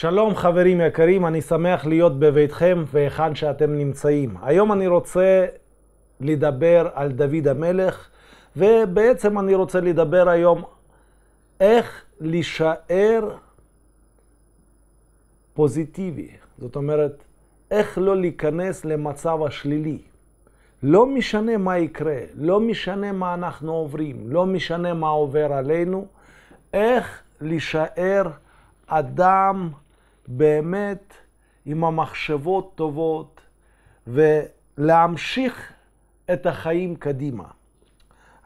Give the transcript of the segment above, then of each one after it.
שלום חברים יקרים, אני שמח להיות בביתכם והיכן שאתם נמצאים. היום אני רוצה לדבר על דוד המלך, ובעצם אני רוצה לדבר היום איך להישאר פוזיטיבי. זאת אומרת, איך לא להיכנס למצב השלילי. לא משנה מה יקרה, לא משנה מה אנחנו עוברים, לא משנה מה עובר עלינו, איך להישאר אדם באמת עם המחשבות טובות ולהמשיך את החיים קדימה.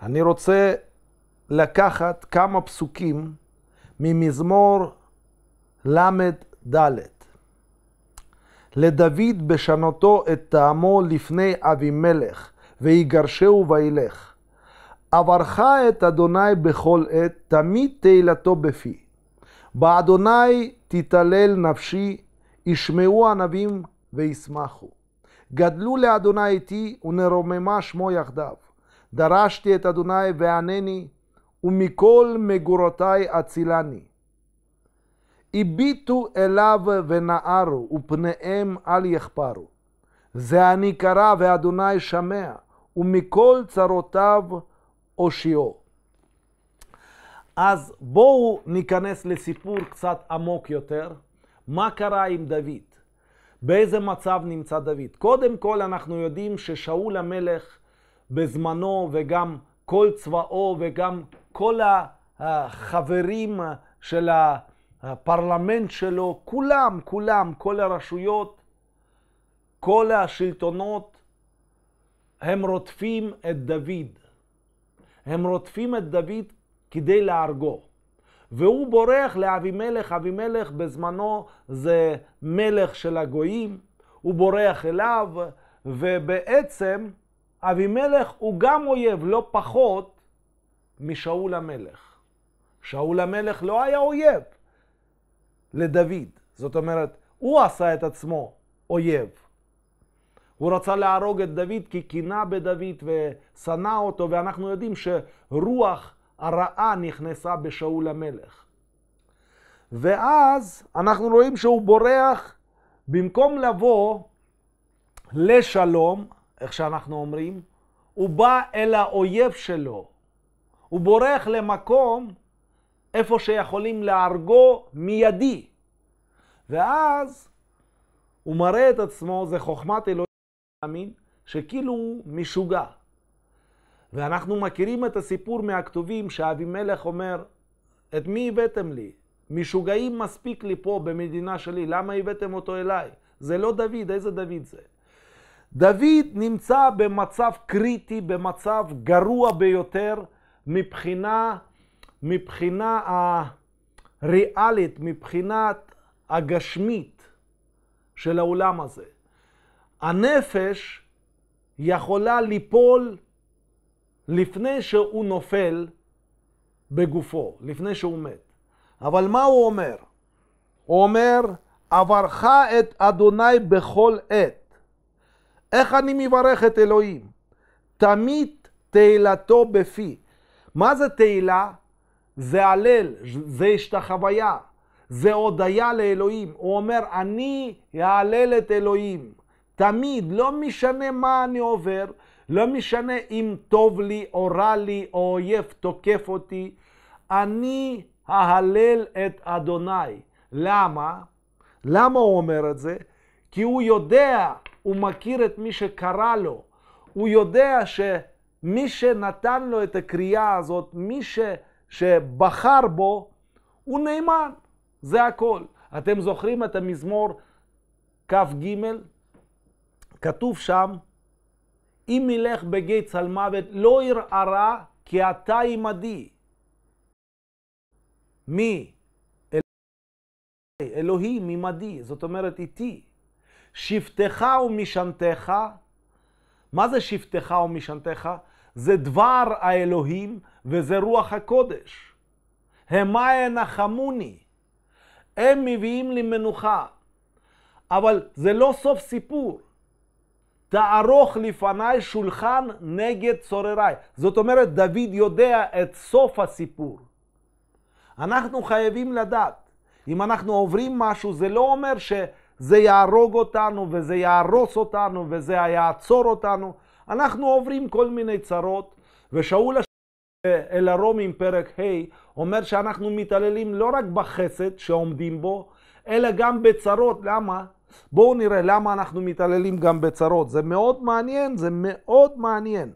אני רוצה לקחת כמה פסוקים ממזמור ל"ד. לדוד בשנותו את טעמו לפני אבימלך, ויגרשהו וילך. עברך את אדוני בכל עת, תמיד תהילתו בפי. באדוני תתעלל נפשי, ישמעו ענבים וישמחו. גדלו לאדוני איתי ונרוממה שמו יחדיו. דרשתי את אדוני וענני, ומכל מגורותי אצילני. הביטו אליו ונערו, ופניהם אל יחפרו. זה אני קרא ואדוני שמע, ומכל צרותיו אושיעו. אז בואו ניכנס לסיפור קצת עמוק יותר, מה קרה עם דוד, באיזה מצב נמצא דוד. קודם כל אנחנו יודעים ששאול המלך בזמנו וגם כל צבאו וגם כל החברים של הפרלמנט שלו, כולם, כולם, כל הרשויות, כל השלטונות, הם רודפים את דוד. הם רודפים את דוד כדי להרגו. והוא בורח לאבימלך, אבימלך בזמנו זה מלך של הגויים, הוא בורח אליו, ובעצם אבימלך הוא גם אויב, לא פחות משאול המלך. שאול המלך לא היה אויב לדוד, זאת אומרת, הוא עשה את עצמו אויב. הוא רצה להרוג את דוד כי קינא בדוד ושנא אותו, ואנחנו יודעים שרוח הרעה נכנסה בשאול המלך. ואז אנחנו רואים שהוא בורח, במקום לבוא לשלום, איך שאנחנו אומרים, הוא בא אל האויב שלו. הוא בורח למקום איפה שיכולים להרגו מיידי. ואז הוא מראה את עצמו, זה חוכמת אלוהים, שכאילו הוא משוגע. ואנחנו מכירים את הסיפור מהכתובים שאבימלך אומר, את מי הבאתם לי? משוגעים מספיק לי פה במדינה שלי, למה הבאתם אותו אליי? זה לא דוד, איזה דוד זה? דוד נמצא במצב קריטי, במצב גרוע ביותר מבחינה, מבחינה הריאלית, מבחינת הגשמית של העולם הזה. הנפש יכולה ליפול לפני שהוא נופל בגופו, לפני שהוא מת. אבל מה הוא אומר? הוא אומר, אברך את אדוני בכל עת. איך אני מברך את אלוהים? תמיד תהילתו בפי. מה זה תהילה? זה הלל, זה השתחוויה, זה הודיה לאלוהים. הוא אומר, אני אהלל את אלוהים. תמיד, לא משנה מה אני עובר, לא משנה אם טוב לי או רע לי או אויב תוקף אותי, אני אהלל את אדוני. למה? למה הוא אומר את זה? כי הוא יודע, הוא מכיר את מי שקרא לו. הוא יודע שמי שנתן לו את הקריאה הזאת, מי ש, שבחר בו, הוא נאמן. זה הכל. אתם זוכרים את המזמור כ"ג? כתוב שם, אם אלך בגיא צלמוות לא ירערה, כי אתה עמדי. מי? אל... אלוהים עמדי, זאת אומרת איתי. שבטך ומשנתך, מה זה שבטך ומשנתך? זה דבר האלוהים וזה רוח הקודש. המה ינחמוני, הם מביאים לי מנוחה. אבל זה לא סוף סיפור. תערוך לפניי שולחן נגד צורריי. זאת אומרת, דוד יודע את סוף הסיפור. אנחנו חייבים לדעת. אם אנחנו עוברים משהו, זה לא אומר שזה יהרוג אותנו, וזה יהרוס אותנו, וזה יעצור אותנו. אנחנו עוברים כל מיני צרות, ושאול אל הרומים פרק ה' אומר שאנחנו מתעללים לא רק בחסד שעומדים בו, אלא גם בצרות. למה? בואו נראה למה אנחנו מתעללים גם בצרות. זה מאוד מעניין, זה מאוד מעניין.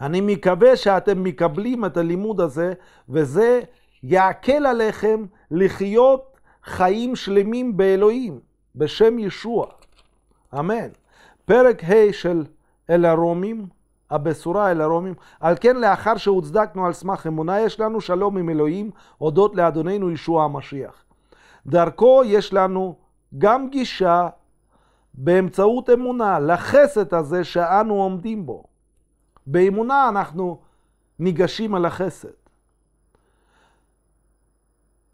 אני מקווה שאתם מקבלים את הלימוד הזה, וזה יעקל עליכם לחיות חיים שלמים באלוהים, בשם ישוע. אמן. פרק ה' של אל הרומים, הבשורה אל הרומים. על כן לאחר שהוצדקנו על סמך אמונה, יש לנו שלום עם אלוהים, הודות לאדוננו ישוע המשיח. דרכו יש לנו גם גישה באמצעות אמונה לחסד הזה שאנו עומדים בו. באמונה אנחנו ניגשים על החסד.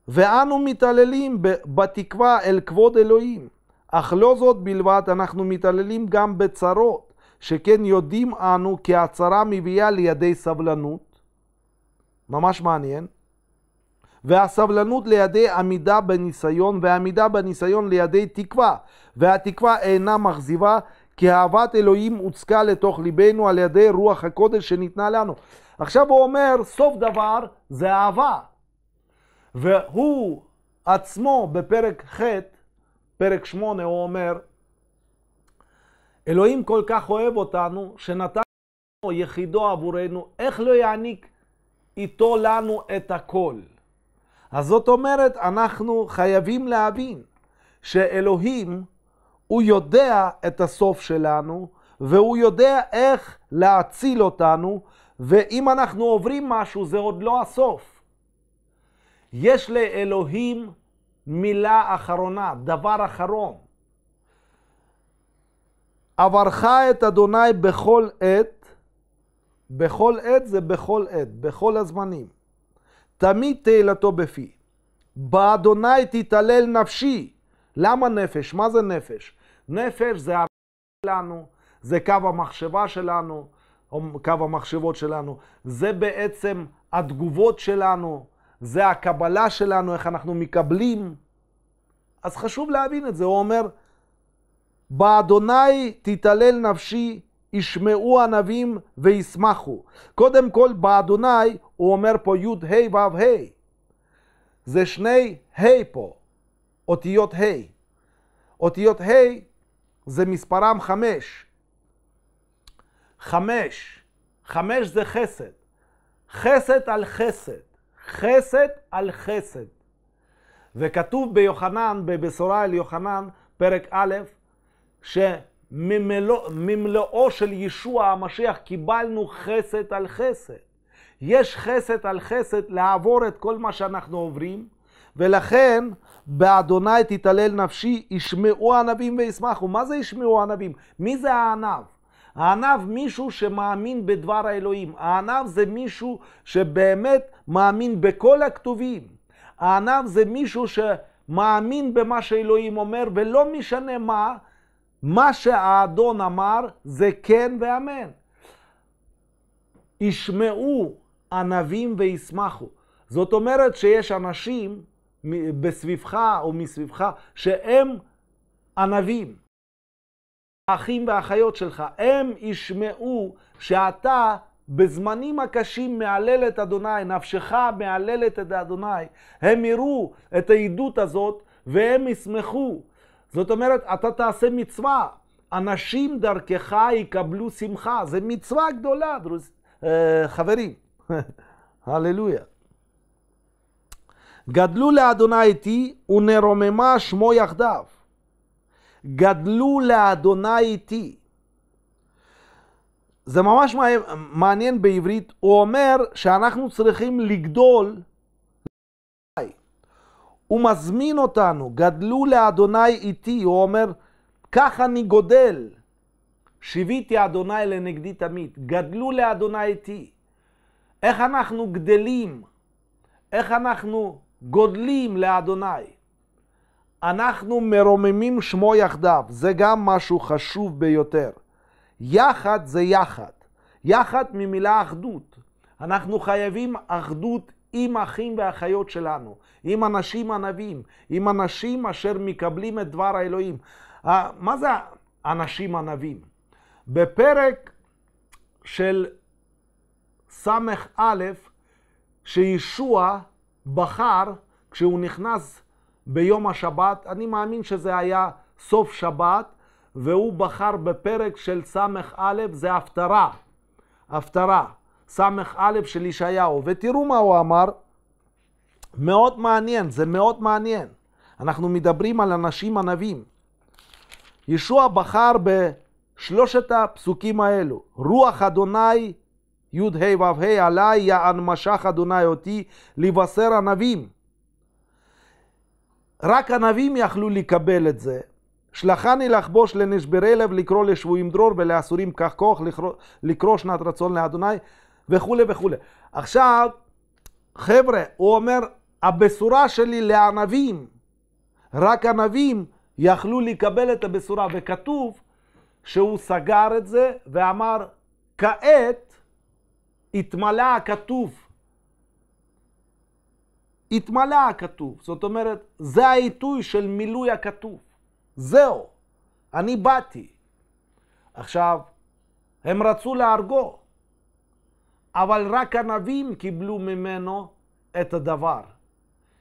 ואנו מתעללים בתקווה אל כבוד אלוהים, אך לא זאת בלבד, אנחנו מתעללים גם בצרות, שכן יודעים אנו כי הצרה מביאה לידי סבלנות. ממש מעניין. והסבלנות לידי עמידה בניסיון, ועמידה בניסיון לידי תקווה, והתקווה אינה מכזיבה, כי אהבת אלוהים הוצקה לתוך ליבנו על ידי רוח הקודש שניתנה לנו. עכשיו הוא אומר, סוף דבר זה אהבה. והוא עצמו בפרק ח', פרק 8, הוא אומר, אלוהים כל כך אוהב אותנו, שנתן יחידו עבורנו, איך לא יעניק איתו לנו את הכל? אז זאת אומרת, אנחנו חייבים להבין שאלוהים, הוא יודע את הסוף שלנו, והוא יודע איך להציל אותנו, ואם אנחנו עוברים משהו, זה עוד לא הסוף. יש לאלוהים מילה אחרונה, דבר אחרון. עברך את אדוני בכל עת, בכל עת זה בכל עת, בכל הזמנים. תמיד תהילתו בפי. באדוני תתעלל נפשי. למה נפש? מה זה נפש? נפש זה הרעיון שלנו, זה קו המחשבה שלנו, או קו המחשבות שלנו, זה בעצם התגובות שלנו, זה הקבלה שלנו, איך אנחנו מקבלים. אז חשוב להבין את זה, הוא אומר, באדוני תתעלל נפשי, ישמעו ענבים וישמחו. קודם כל באדוני הוא אומר פה יו"ד ה' ו' ה'. זה שני ה' פה, אותיות ה'. אותיות ה' זה מספרם חמש. חמש, חמש זה חסד. חסד על חסד, חסד על חסד. וכתוב ביוחנן, בבשורה אל יוחנן, פרק א', ש... ממלואו של ישוע המשיח קיבלנו חסד על חסד. יש חסד על חסד לעבור את כל מה שאנחנו עוברים, ולכן באדוני תתעלל נפשי, ישמעו ענבים וישמחו. מה זה ישמעו ענבים? מי זה הענב? הענב מישהו שמאמין בדבר האלוהים. הענב זה מישהו שבאמת מאמין בכל הכתובים. הענב זה מישהו ש... במה שאלוהים אומר, ולא משנה מה, מה שהאדון אמר זה כן ואמן. ישמעו ענבים וישמחו. זאת אומרת שיש אנשים בסביבך או מסביבך שהם ענבים. האחים והאחיות שלך, הם ישמעו שאתה בזמנים הקשים מהלל את אדוני, נפשך מהללת את אדוני. הם יראו את העדות הזאת והם ישמחו. זאת אומרת, אתה תעשה מצווה, אנשים דרכך יקבלו שמחה. זה מצווה גדולה, דרוס... אה, חברים. הללויה. גדלו לאדוני איתי ונרוממה שמו יחדיו. גדלו לאדוני איתי. זה ממש מעניין בעברית, הוא אומר שאנחנו צריכים לגדול הוא מזמין אותנו, גדלו לאדוני איתי, הוא אומר, כך אני גודל. שיוויתי אדוני לנגדי תמיד, גדלו לאדוני איתי. איך אנחנו גדלים? איך אנחנו גודלים לאדוני? אנחנו מרוממים שמו יחדיו, זה גם משהו חשוב ביותר. יחד זה יחד. יחד ממילה אחדות. אנחנו חייבים אחדות עם האחים והאחיות שלנו, עם אנשים ענבים, עם אנשים אשר מקבלים את דבר האלוהים. מה זה אנשים ענבים? בפרק של ס"א, שישוע בחר, כשהוא נכנס ביום השבת, אני מאמין שזה היה סוף שבת, והוא בחר בפרק של ס"א, זה הפטרה. הפטרה. ס"א של ישעיהו, ותראו מה הוא אמר, מאוד מעניין, זה מאוד מעניין. אנחנו מדברים על אנשים ענבים. ישוע בחר בשלושת הפסוקים האלו, רוח אדוני י"ה ו"ה עלי, יען משך אדוני אותי, לבשר ענבים. רק ענבים יכלו לקבל את זה. שלחני לחבוש לנשברי לב, לקרוא לשבויים דרור ולאסורים כך כוח, לקרוא, לקרוא שנת רצון לאדוני. וכולי וכולי. עכשיו, חבר'ה, הוא אומר, הבשורה שלי לענבים, רק ענבים יכלו לקבל את הבשורה, וכתוב שהוא סגר את זה ואמר, כעת התמלא הכתוב. התמלא הכתוב, זאת אומרת, זה העיתוי של מילוי הכתוב. זהו, אני באתי. עכשיו, הם רצו להרגו, אבל רק ענבים קיבלו ממנו את הדבר.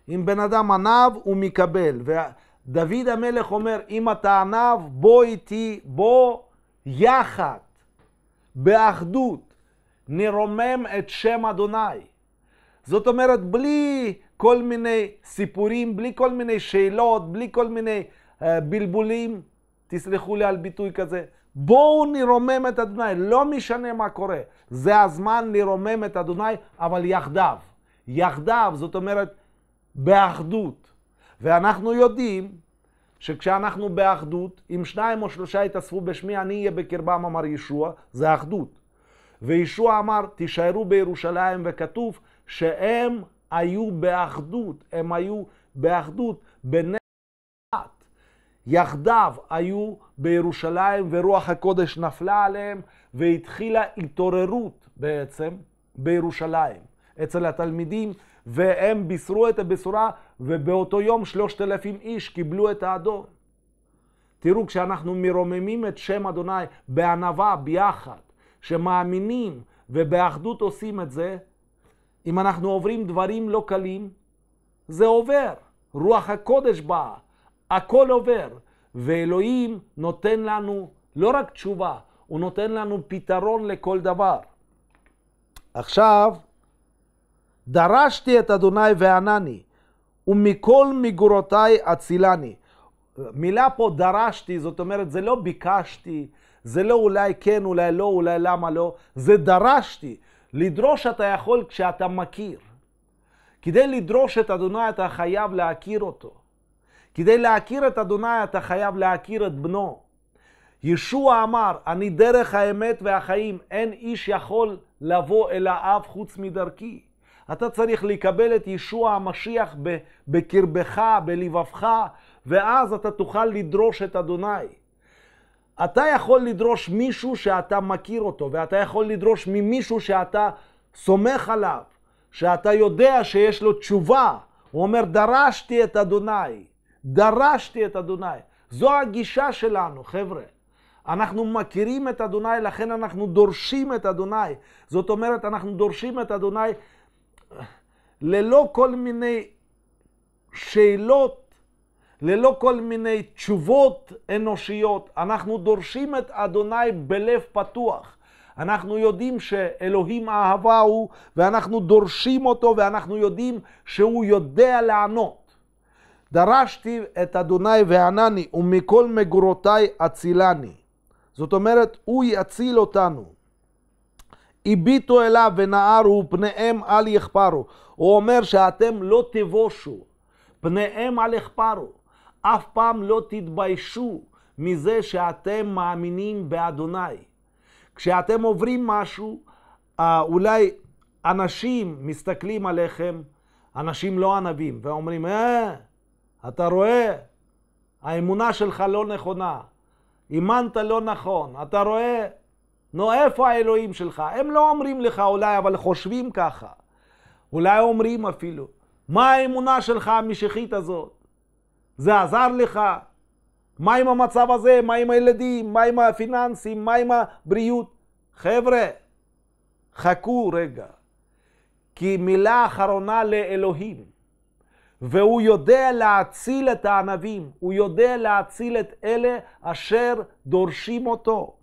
אם בן אדם ענב, הוא מקבל. ודוד המלך אומר, אם אתה ענב, בוא איתי, בוא יחד, באחדות, נרומם את שם אדוני. זאת אומרת, בלי כל מיני סיפורים, בלי כל מיני שאלות, בלי כל מיני uh, בלבולים, תסלחו לי על ביטוי כזה, בואו נרומם את אדוני, לא משנה מה קורה. זה הזמן לרומם את אדוני, אבל יחדיו. יחדיו, זאת אומרת, באחדות. ואנחנו יודעים שכשאנחנו באחדות, אם שניים או שלושה יתאספו בשמי, אני אהיה בקרבם, אמר ישוע, זה אחדות. וישוע אמר, תישארו בירושלים, וכתוב שהם היו באחדות, הם היו באחדות. יחדיו היו בירושלים ורוח הקודש נפלה עליהם והתחילה התעוררות בעצם בירושלים אצל התלמידים והם בישרו את הבשורה ובאותו יום שלושת אלפים איש קיבלו את האדון. תראו כשאנחנו מרוממים את שם אדוני בענווה ביחד שמאמינים ובאחדות עושים את זה אם אנחנו עוברים דברים לא קלים זה עובר רוח הקודש באה הכל עובר. ואלוהים נותן לנו לא רק תשובה, הוא נותן לנו פתרון לכל דבר. עכשיו, דרשתי את אדוני וענני, ומכל מגורותיי אצילני. מילה פה דרשתי, זאת אומרת, זה לא ביקשתי, זה לא אולי כן, אולי לא, אולי למה לא, זה דרשתי. לדרוש אתה יכול כשאתה מכיר. כדי לדרוש את אדוני אתה חייב להכיר אותו. כדי להכיר את אדוני אתה חייב להכיר את בנו. ישוע אמר, אני דרך האמת והחיים, אין איש יכול לבוא אל האב חוץ מדרכי. אתה צריך לקבל את ישוע המשיח בקרבך, בלבבך, ואז אתה תוכל לדרוש את אדוני. אתה יכול לדרוש מישהו שאתה מכיר אותו, ואתה יכול לדרוש ממישהו שאתה סומך עליו, שאתה יודע שיש לו תשובה. הוא אומר, דרשתי את אדוני. דרשתי את אדוני. זו הגישה שלנו, חבר'ה. אנחנו מכירים את אדוני, לכן אנחנו דורשים את אדוני. זאת אומרת, אנחנו דורשים את אדוני ללא כל מיני שאלות, ללא כל מיני תשובות אנושיות. אנחנו דורשים את אדוני בלב פתוח. אנחנו יודעים שאלוהים אהבה הוא, ואנחנו דורשים אותו, ואנחנו יודעים שהוא יודע לענות. דרשתי את אדוני וענני, ומכל מגורותי אצילני. זאת אומרת, הוא יציל אותנו. הביטו אליו ונערו ופניהם אל יחפרו. הוא אומר שאתם לא תבושו, פניהם אל יחפרו. אף פעם לא תתביישו מזה שאתם מאמינים באדוני. כשאתם עוברים משהו, אה, אולי אנשים מסתכלים עליכם, אנשים לא ענבים, ואומרים, אה, אתה רואה, האמונה שלך לא נכונה, אימנת לא נכון, אתה רואה, נו איפה האלוהים שלך? הם לא אומרים לך אולי, אבל חושבים ככה. אולי אומרים אפילו, מה האמונה שלך המשיחית הזאת? זה עזר לך? מה עם המצב הזה? מה עם הילדים? מה עם הפיננסים? מה עם הבריאות? חבר'ה, חכו רגע, כי מילה אחרונה לאלוהים. והוא יודע להציל את הענבים, הוא יודע להציל את אלה אשר דורשים אותו.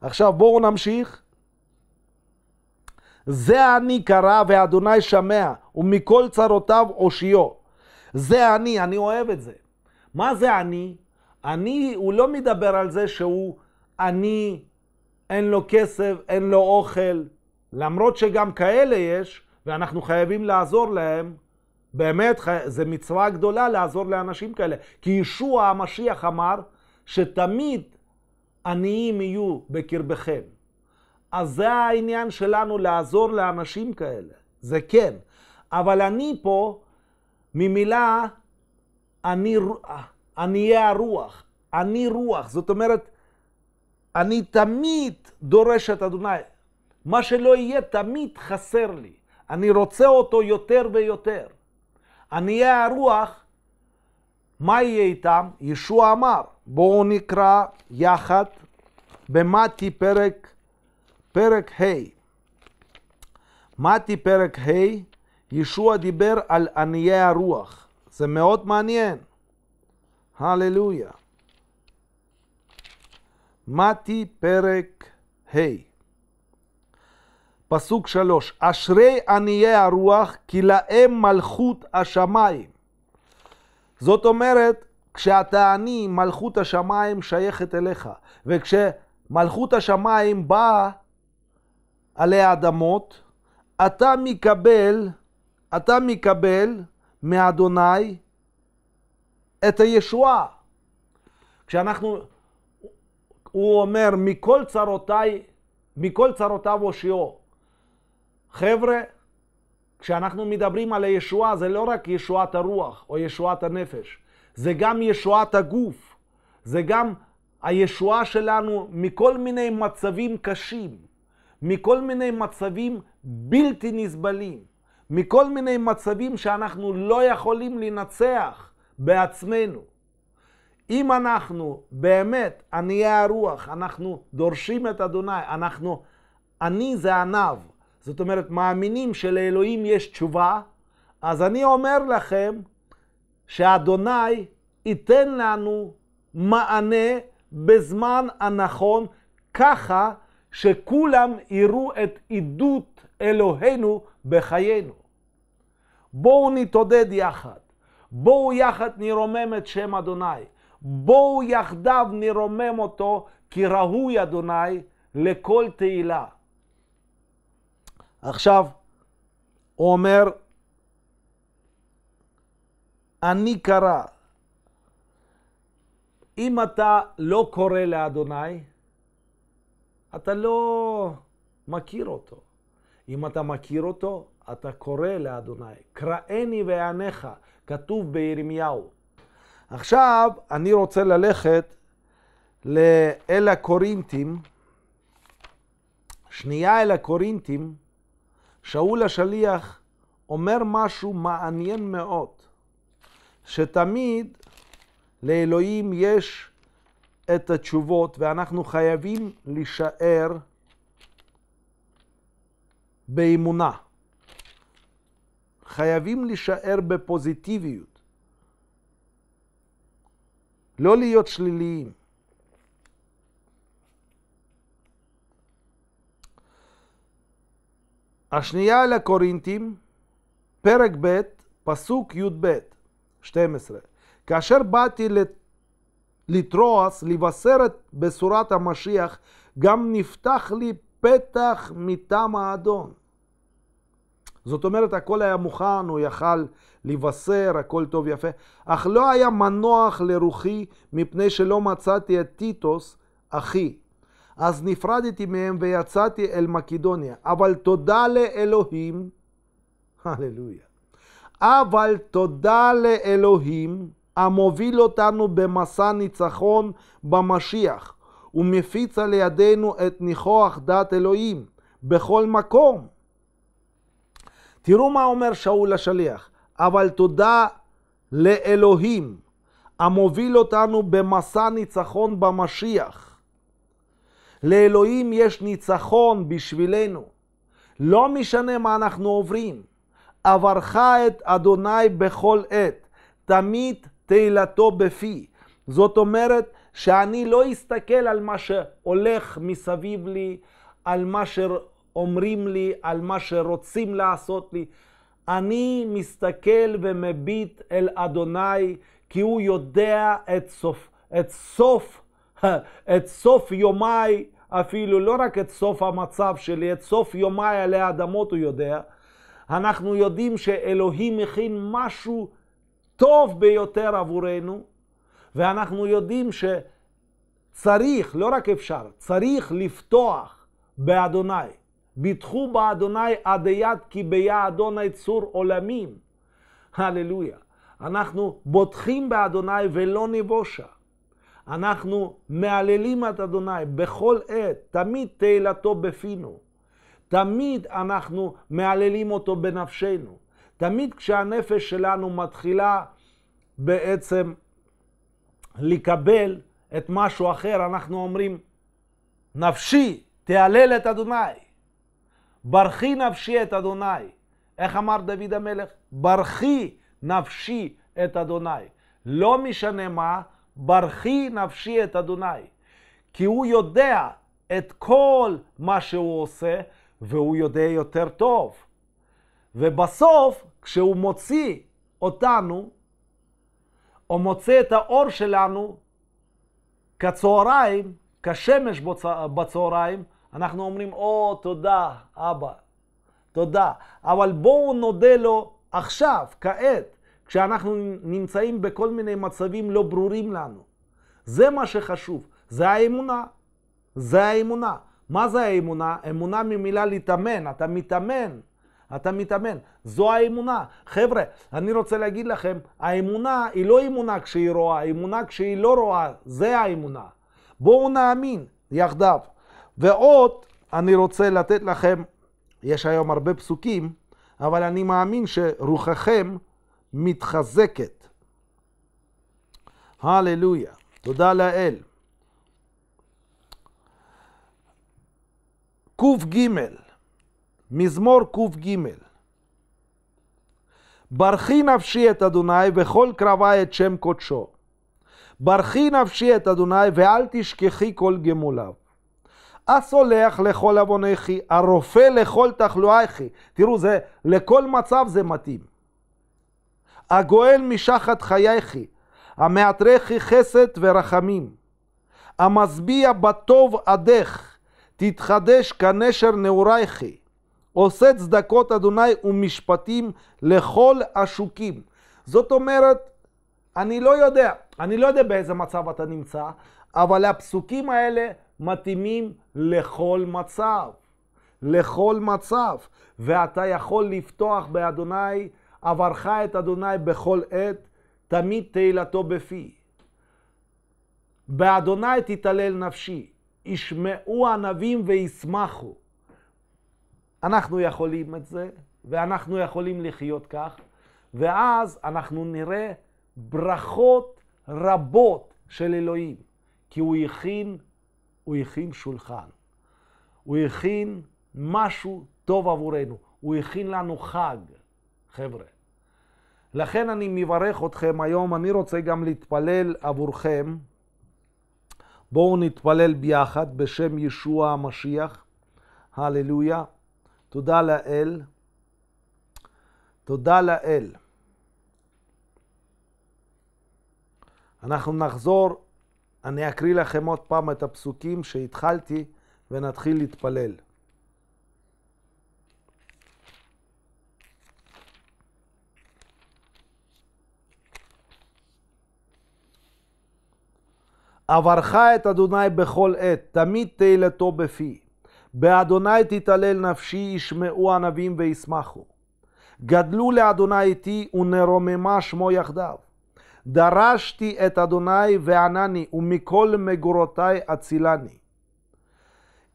עכשיו בואו נמשיך. זה אני קרא ואדוני שמע, ומכל צרותיו אושיו. זה אני, אני אוהב את זה. מה זה אני? אני, הוא לא מדבר על זה שהוא אני, אין לו כסף, אין לו אוכל, למרות שגם כאלה יש, ואנחנו חייבים לעזור להם, באמת, זו מצווה גדולה לעזור לאנשים כאלה. כי ישוע המשיח אמר שתמיד עניים יהיו בקרבכם. אז זה העניין שלנו לעזור לאנשים כאלה, זה כן. אבל אני פה, ממילה, אני, אני הרוח, אני רוח. זאת אומרת, אני תמיד דורש את אדוני. מה שלא יהיה, תמיד חסר לי. אני רוצה אותו יותר ויותר. עניי הרוח, מה יהיה איתם? ישוע אמר, בואו נקרא יחד במתי פרק, פרק ה'. מתי פרק ה', ישוע דיבר על עניי הרוח. זה מאוד מעניין. הללויה. מתי פרק ה'. Hey. פסוק שלוש, אשרי עניי הרוח, כי להם מלכות השמיים. זאת אומרת, כשאתה עני, מלכות השמיים שייכת אליך. וכשמלכות השמיים באה עלי האדמות, אתה מקבל, אתה מקבל מאדוני את הישועה. כשאנחנו, הוא אומר, מכל צרותיי, מכל צרותיו הושיעו. חבר'ה, כשאנחנו מדברים על הישועה, זה לא רק ישועת הרוח או ישועת הנפש, זה גם ישועת הגוף, זה גם הישועה שלנו מכל מיני מצבים קשים, מכל מיני מצבים בלתי נסבלים, מכל מיני מצבים שאנחנו לא יכולים לנצח בעצמנו. אם אנחנו באמת עניי הרוח, אנחנו דורשים את אדוני, אנחנו, אני זה עניו, זאת אומרת, מאמינים שלאלוהים יש תשובה, אז אני אומר לכם שאדוני ייתן לנו מענה בזמן הנכון, ככה שכולם יראו את עדות אלוהינו בחיינו. בואו נתעודד יחד, בואו יחד נרומם את שם אדוני, בואו יחדיו נרומם אותו, כי ראוי אדוני לכל תהילה. עכשיו, הוא אומר, אני קרא. אם אתה לא קורא לאדוני, אתה לא מכיר אותו. אם אתה מכיר אותו, אתה קורא לאדוני. קראני ואענך, כתוב בירמיהו. עכשיו, אני רוצה ללכת לאל הקורינטים, שנייה אל הקורינטים, שאול השליח אומר משהו מעניין מאוד, שתמיד לאלוהים יש את התשובות ואנחנו חייבים להישאר באמונה. חייבים להישאר בפוזיטיביות, לא להיות שליליים. השנייה לקורינתים, פרק ב', פסוק י"ב, 12. כאשר באתי לתרועס, לבשר את בשורת המשיח, גם נפתח לי פתח מטעם האדון. זאת אומרת, הכל היה מוכן, הוא יכל לבשר, הכל טוב יפה, אך לא היה מנוח לרוחי, מפני שלא מצאתי את טיטוס, אחי, אז נפרדתי מהם ויצאתי אל מקדוניה. אבל תודה לאלוהים, הללויה. אבל תודה לאלוהים המוביל אותנו במסע ניצחון במשיח ומפיץ על ידינו את ניחוח דת אלוהים בכל מקום. תראו מה אומר שאול השליח, אבל תודה לאלוהים המוביל אותנו במסע ניצחון במשיח לאלוהים יש ניצחון בשבילנו. לא משנה מה אנחנו עוברים. עברך את אדוני בכל עת, תמיד תהילתו בפי. זאת אומרת שאני לא אסתכל על מה שהולך מסביב לי, על מה שאומרים לי, על מה שרוצים לעשות לי. אני מסתכל ומביט אל אדוני, כי הוא יודע את סוף, את סוף, את סוף יומיי, אפילו לא רק את סוף המצב שלי, את סוף יומיי עלי האדמות הוא יודע. אנחנו יודעים שאלוהים הכין משהו טוב ביותר עבורנו, ואנחנו יודעים שצריך, לא רק אפשר, צריך לפתוח באדוני. ביטחו באדוני עד היד כי ביה אדוני צור עולמים. הללויה. אנחנו בוטחים באדוני ולא נבושה. אנחנו מהללים את אדוני בכל עת, תמיד תהילתו בפינו. תמיד אנחנו מהללים אותו בנפשנו. תמיד כשהנפש שלנו מתחילה בעצם לקבל את משהו אחר, אנחנו אומרים, נפשי, תהלל את אדוני. ברכי נפשי את אדוני. איך אמר דוד המלך? ברכי נפשי את אדוני. לא משנה מה, ברכי נפשי את אדוני, כי הוא יודע את כל מה שהוא עושה, והוא יודע יותר טוב. ובסוף, כשהוא מוציא אותנו, או מוצא את האור שלנו כצהריים, כשמש בצהריים, אנחנו אומרים, או, oh, תודה, אבא, תודה. אבל בואו נודה לו עכשיו, כעת, כשאנחנו נמצאים בכל מיני מצבים לא ברורים לנו. זה מה שחשוב, זה האמונה. זה האמונה. מה זה האמונה? אמונה ממילה להתאמן, אתה מתאמן. אתה מתאמן, זו האמונה. חבר'ה, אני רוצה להגיד לכם, האמונה היא לא אמונה כשהיא רואה, אמונה כשהיא לא רואה, זה האמונה. בואו נאמין יחדיו. ועוד, אני רוצה לתת לכם, יש היום הרבה פסוקים, אבל אני מאמין שרוחכם מתחזקת. הללויה, תודה לאל. ק"ג, מזמור ק"ג. ברכי נפשי את אדוני וכל קרבי את שם קודשו. ברכי נפשי את אדוני ואל תשכחי כל גמוליו. הסולח לכל עוונכי, הרופא לכל תחלואיכי. תראו, זה, לכל מצב זה מתאים. הגואל משחת חייכי, המעטרכי חסד ורחמים, המשביע בטוב עדך, תתחדש כנשר נעורייכי, עושה צדקות אדוני ומשפטים לכל השוקים. זאת אומרת, אני לא יודע, אני לא יודע באיזה מצב אתה נמצא, אבל הפסוקים האלה מתאימים לכל מצב. לכל מצב, ואתה יכול לפתוח באדוני עברך את אדוני בכל עת, תמיד תהילתו בפי. באדוני תתעלל נפשי, ישמעו ענבים וישמחו. אנחנו יכולים את זה, ואנחנו יכולים לחיות כך, ואז אנחנו נראה ברכות רבות של אלוהים, כי הוא הכין, הוא הכין שולחן. הוא הכין משהו טוב עבורנו, הוא הכין לנו חג. חבר'ה. לכן אני מברך אתכם היום, אני רוצה גם להתפלל עבורכם. בואו נתפלל ביחד בשם ישוע המשיח. הללויה. תודה לאל. תודה לאל. אנחנו נחזור, אני אקריא לכם עוד פעם את הפסוקים שהתחלתי ונתחיל להתפלל. אברכה את אדוני בכל עת, תמיד תהילתו בפי. באדוני תתעלל נפשי, ישמעו ענבים וישמחו. גדלו לאדוני איתי ונרוממה שמו יחדיו. דרשתי את אדוני וענני, ומכל מגורותי אצילני.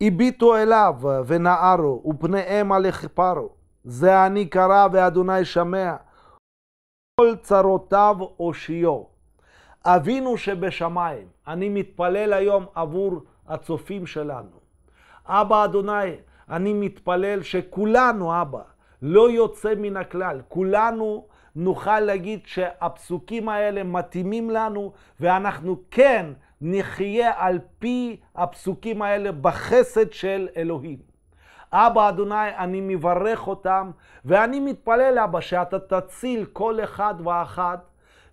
הביטו אליו ונערו, ופניהם על הכפרו. זה אני קרא ואדוני שמע. כל צרותיו אושיו. אבינו שבשמיים, אני מתפלל היום עבור הצופים שלנו. אבא אדוני, אני מתפלל שכולנו, אבא, לא יוצא מן הכלל, כולנו נוכל להגיד שהפסוקים האלה מתאימים לנו ואנחנו כן נחיה על פי הפסוקים האלה בחסד של אלוהים. אבא אדוני, אני מברך אותם ואני מתפלל אבא שאתה תציל כל אחד ואחת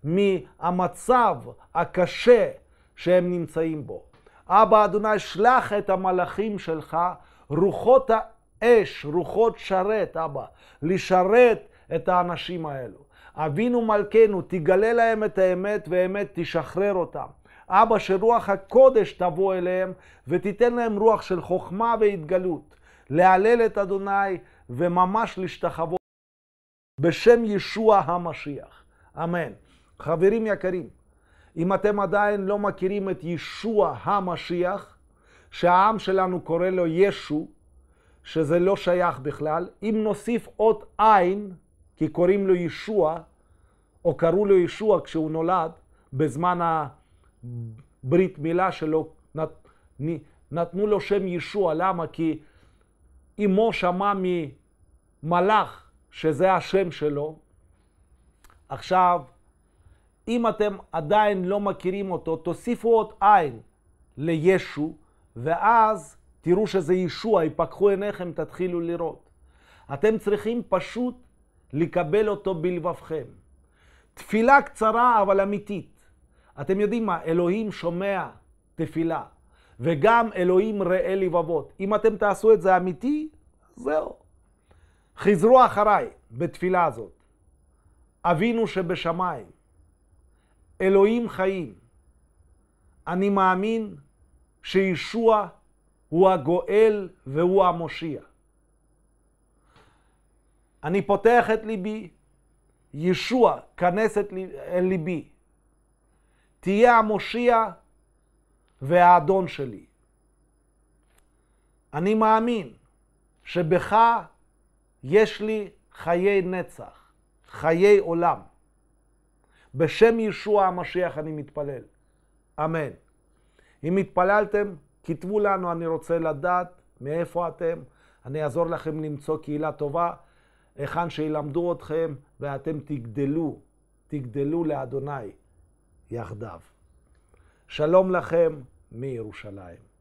מהמצב הקשה שהם נמצאים בו. אבא אדוני, שלח את המלאכים שלך, רוחות האש, רוחות שרת, אבא, לשרת את האנשים האלו. אבינו מלכנו, תגלה להם את האמת, והאמת תשחרר אותם. אבא, שרוח הקודש תבוא אליהם, ותיתן להם רוח של חוכמה והתגלות. להלל את אדוני, וממש להשתחוות בשם ישוע המשיח. אמן. חברים יקרים, אם אתם עדיין לא מכירים את ישוע המשיח, שהעם שלנו קורא לו ישו, שזה לא שייך בכלל, אם נוסיף אות עין, כי קוראים לו ישוע, או קראו לו ישוע כשהוא נולד, בזמן הברית מילה שלו, נת, נתנו לו שם ישוע, למה? כי אמו שמע ממלאך שזה השם שלו, עכשיו אם אתם עדיין לא מכירים אותו, תוסיפו עוד עין לישו, ואז תראו שזה ישוע, יפקחו עיניכם, תתחילו לראות. אתם צריכים פשוט לקבל אותו בלבבכם. תפילה קצרה אבל אמיתית. אתם יודעים מה? אלוהים שומע תפילה, וגם אלוהים ראה לבבות. אם אתם תעשו את זה אמיתי, זהו. חזרו אחריי בתפילה הזאת. אבינו שבשמיים, אלוהים חיים. אני מאמין שישוע הוא הגואל והוא המושיע. אני פותח את ליבי, ישוע, כנס את ליבי. תהיה המושיע והאדון שלי. אני מאמין שבך יש לי חיי נצח, חיי עולם. בשם ישוע המשיח אני מתפלל. אמן. אם התפללתם, כתבו לנו, אני רוצה לדעת מאיפה אתם. אני אעזור לכם למצוא קהילה טובה, היכן שילמדו אתכם, ואתם תגדלו, תגדלו לאדוני יחדיו. שלום לכם מירושלים.